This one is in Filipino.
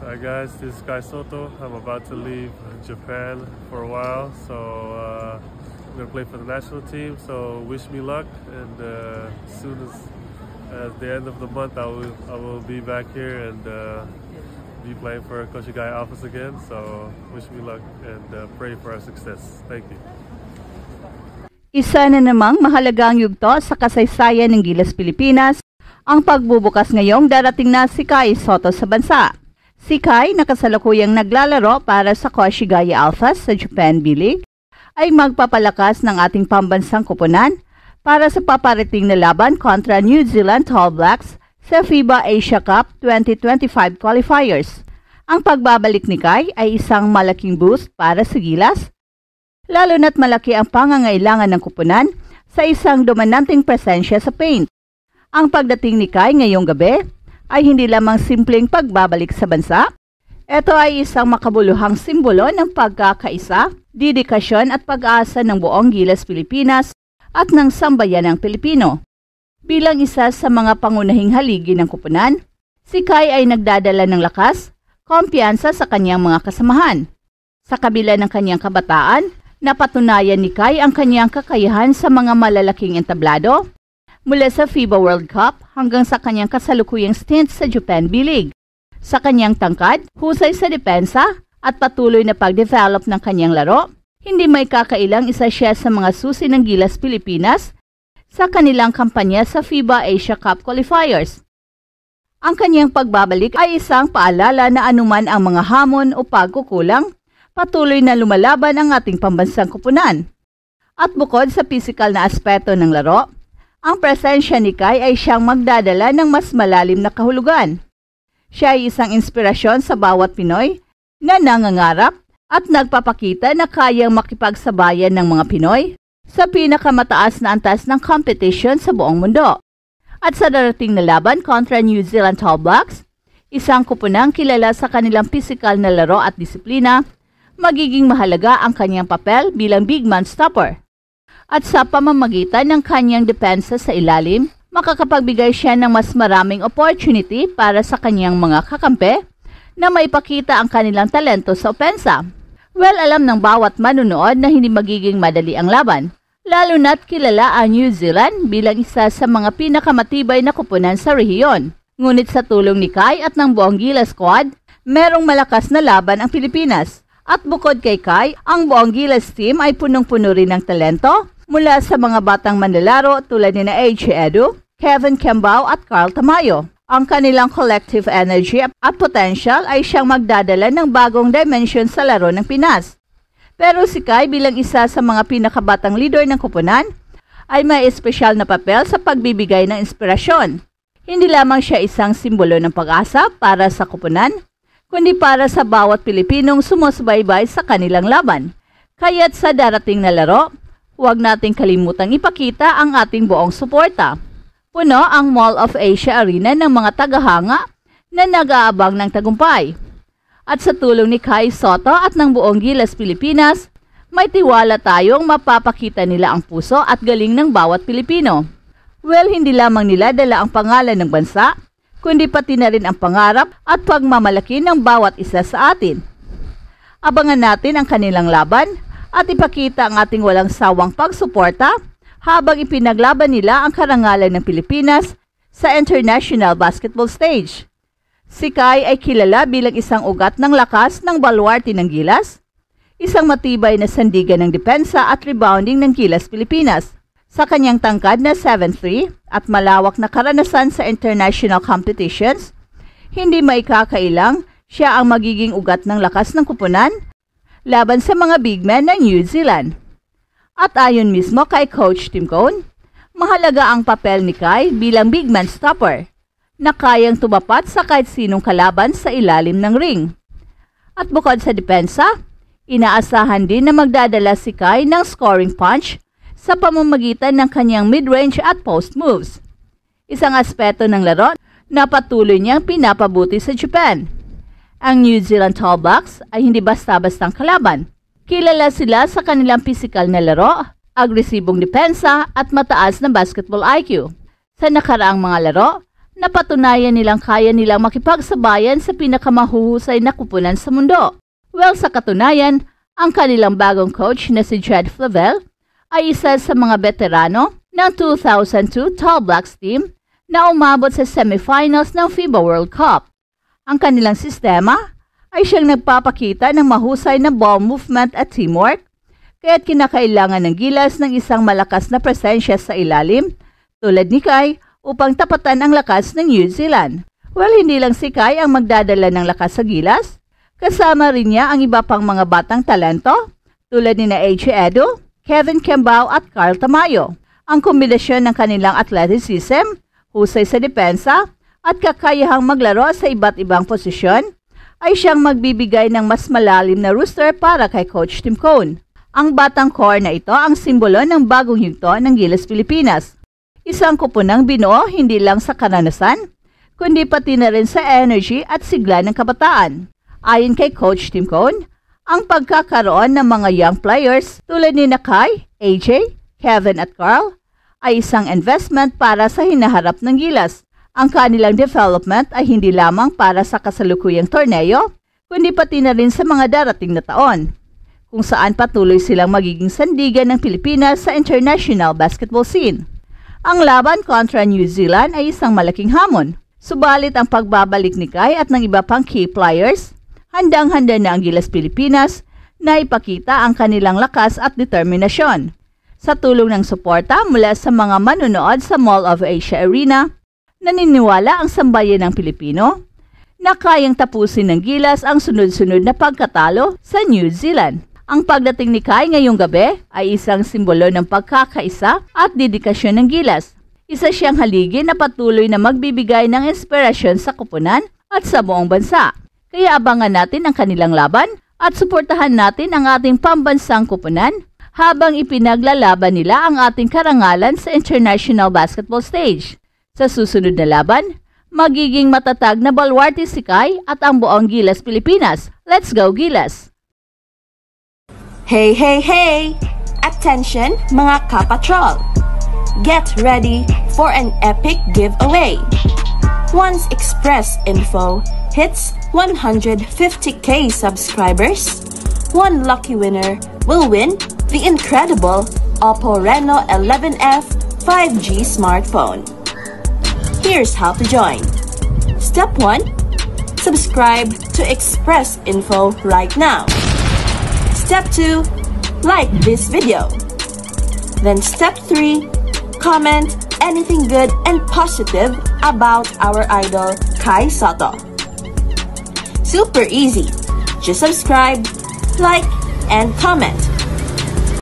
Hi guys, this is Kai Soto. I'm about to leave Japan for a while, so uh, I'm gonna play for the national team. So wish me luck, and uh, as soon as at the end of the month, I will I will be back here and uh, be playing for Koshigai Office again. So wish me luck and uh, pray for our success. Thank you. Isa na namang mahalagang yugto sa kasaysayan ng Gilas Pilipinas ang pagbubukas ngayong darating na si Kai Soto sa bansa. Si Kai na kasalukuyang naglalaro para sa Koshigaya Alphas sa Japan B-League ay magpapalakas ng ating pambansang kupunan para sa paparating na laban kontra New Zealand Tall Blacks sa FIBA Asia Cup 2025 qualifiers. Ang pagbabalik ni Kai ay isang malaking boost para sa Gilas, lalo na't malaki ang pangangailangan ng kupunan sa isang dominanteng presensya sa paint. Ang pagdating ni Kai ngayong gabi ay hindi lamang simpleng pagbabalik sa bansa. Ito ay isang makabuluhang simbolo ng pagkakaisa, dedikasyon at pag-asa ng buong Gilas Pilipinas at ng sambayanang Pilipino. Bilang isa sa mga pangunahing haligi ng kupunan, si Kai ay nagdadala ng lakas, kumpiyansa sa kanyang mga kasamahan. Sa kabila ng kanyang kabataan, napatunayan ni Kai ang kanyang kakayahan sa mga malalaking entablado mula sa FIBA World Cup hanggang sa kanyang kasalukuyang stint sa Japan B-League. Sa kanyang tangkad, husay sa depensa at patuloy na pag-develop ng kanyang laro, hindi may kakailang isa siya sa mga susi ng Gilas Pilipinas sa kanilang kampanya sa FIBA Asia Cup Qualifiers. Ang kanyang pagbabalik ay isang paalala na anuman ang mga hamon o pagkukulang, patuloy na lumalaban ang ating pambansang kupunan. At bukod sa physical na aspeto ng laro, ang presensya ni Kai ay siyang magdadala ng mas malalim na kahulugan. Siya ay isang inspirasyon sa bawat Pinoy na nangangarap at nagpapakita na kayang makipagsabayan ng mga Pinoy sa pinakamataas na antas ng competition sa buong mundo. At sa darating na laban kontra New Zealand All Blacks, isang kupunang kilala sa kanilang pisikal na laro at disiplina, magiging mahalaga ang kanyang papel bilang big man stopper. At sa pamamagitan ng kanyang depensa sa ilalim, makakapagbigay siya ng mas maraming opportunity para sa kanyang mga kakampi na maipakita ang kanilang talento sa opensa. Well, alam ng bawat manunood na hindi magiging madali ang laban, lalo na't kilala ang New Zealand bilang isa sa mga pinakamatibay na kupunan sa rehiyon. Ngunit sa tulong ni Kai at ng buong Gila Squad, merong malakas na laban ang Pilipinas at bukod kay Kai, ang buong Gilas team ay punong-puno rin ng talento mula sa mga batang manlalaro tulad ni na AJ Edu, Kevin Cambao at Carl Tamayo. Ang kanilang collective energy at potential ay siyang magdadala ng bagong dimension sa laro ng Pinas. Pero si Kai bilang isa sa mga pinakabatang leader ng kupunan ay may espesyal na papel sa pagbibigay ng inspirasyon. Hindi lamang siya isang simbolo ng pag-asa para sa kupunan, kundi para sa bawat Pilipinong sumusubaybay sa kanilang laban. Kaya't sa darating na laro, huwag nating kalimutang ipakita ang ating buong suporta. Puno ang Mall of Asia Arena ng mga tagahanga na nag-aabang ng tagumpay. At sa tulong ni Kai Soto at ng buong Gilas Pilipinas, may tiwala tayong mapapakita nila ang puso at galing ng bawat Pilipino. Well, hindi lamang nila dala ang pangalan ng bansa, kundi pati na rin ang pangarap at pagmamalaki ng bawat isa sa atin. Abangan natin ang kanilang laban at ipakita ang ating walang sawang pagsuporta habang ipinaglaban nila ang karangalan ng Pilipinas sa international basketball stage. Si Kai ay kilala bilang isang ugat ng lakas ng baluarte ng Gilas, isang matibay na sandigan ng depensa at rebounding ng Gilas Pilipinas. Sa kanyang tangkad na 7-3 at malawak na karanasan sa international competitions, hindi maikakailang siya ang magiging ugat ng lakas ng kupunan laban sa mga big men ng New Zealand. At ayon mismo kay Coach Tim Cohn, mahalaga ang papel ni Kai bilang big man stopper na kayang tumapat sa kahit sinong kalaban sa ilalim ng ring. At bukod sa depensa, inaasahan din na magdadala si Kai ng scoring punch sa pamamagitan ng kanyang mid-range at post moves. Isang aspeto ng laro na patuloy niyang pinapabuti sa Japan. Ang New Zealand Tall Blacks ay hindi basta-bastang kalaban. Kilala sila sa kanilang pisikal na laro, agresibong depensa at mataas na basketball IQ. Sa nakaraang mga laro, napatunayan nilang kaya nilang makipagsabayan sa pinakamahuhusay na kupunan sa mundo. Well, sa katunayan, ang kanilang bagong coach na si Jed Flavel ay isa sa mga veterano ng 2002 Tall Blacks team na umabot sa semifinals ng FIBA World Cup. Ang kanilang sistema ay siyang nagpapakita ng mahusay na ball movement at teamwork, kaya't kinakailangan ng gilas ng isang malakas na presensya sa ilalim tulad ni Kai upang tapatan ang lakas ng New Zealand. Well, hindi lang si Kai ang magdadala ng lakas sa gilas, kasama rin niya ang iba pang mga batang talento tulad ni na H. Edo, Kevin Kembao at Carl Tamayo. Ang kombinasyon ng kanilang athleticism, husay sa depensa, at kakayahang maglaro sa iba't ibang posisyon ay siyang magbibigay ng mas malalim na rooster para kay Coach Tim Cone. Ang batang core na ito ang simbolo ng bagong yugto ng Gilas Pilipinas. Isang kupunang binuo hindi lang sa karanasan, kundi pati na rin sa energy at sigla ng kabataan. Ayon kay Coach Tim Cone, ang pagkakaroon ng mga young players tulad ni Nakai, AJ, Kevin at Carl ay isang investment para sa hinaharap ng Gilas. Ang kanilang development ay hindi lamang para sa kasalukuyang torneo, kundi pati na rin sa mga darating na taon, kung saan patuloy silang magiging sandigan ng Pilipinas sa international basketball scene. Ang laban kontra New Zealand ay isang malaking hamon, subalit ang pagbabalik ni Kai at ng iba pang key players handang-handa na ang Gilas Pilipinas na ipakita ang kanilang lakas at determinasyon. Sa tulong ng suporta mula sa mga manunood sa Mall of Asia Arena, naniniwala ang sambayan ng Pilipino na kayang tapusin ng Gilas ang sunod-sunod na pagkatalo sa New Zealand. Ang pagdating ni Kai ngayong gabi ay isang simbolo ng pagkakaisa at dedikasyon ng Gilas. Isa siyang haligi na patuloy na magbibigay ng inspirasyon sa kupunan at sa buong bansa. Kaya abangan natin ang kanilang laban at suportahan natin ang ating pambansang kupunan habang ipinaglalaban nila ang ating karangalan sa international basketball stage. Sa susunod na laban, magiging matatag na balwarte si Kai at ang buong Gilas Pilipinas. Let's go Gilas! Hey, hey, hey! Attention mga kapatrol! Get ready for an epic giveaway! Once Express Info hits 150k subscribers, one lucky winner will win the incredible Oppo Reno 11F 5G smartphone. Here's how to join. Step 1. Subscribe to Express Info right now. Step 2. Like this video. Then step 3. Comment anything good and positive about our idol Kai Sato. Super easy. Just subscribe, like, and comment.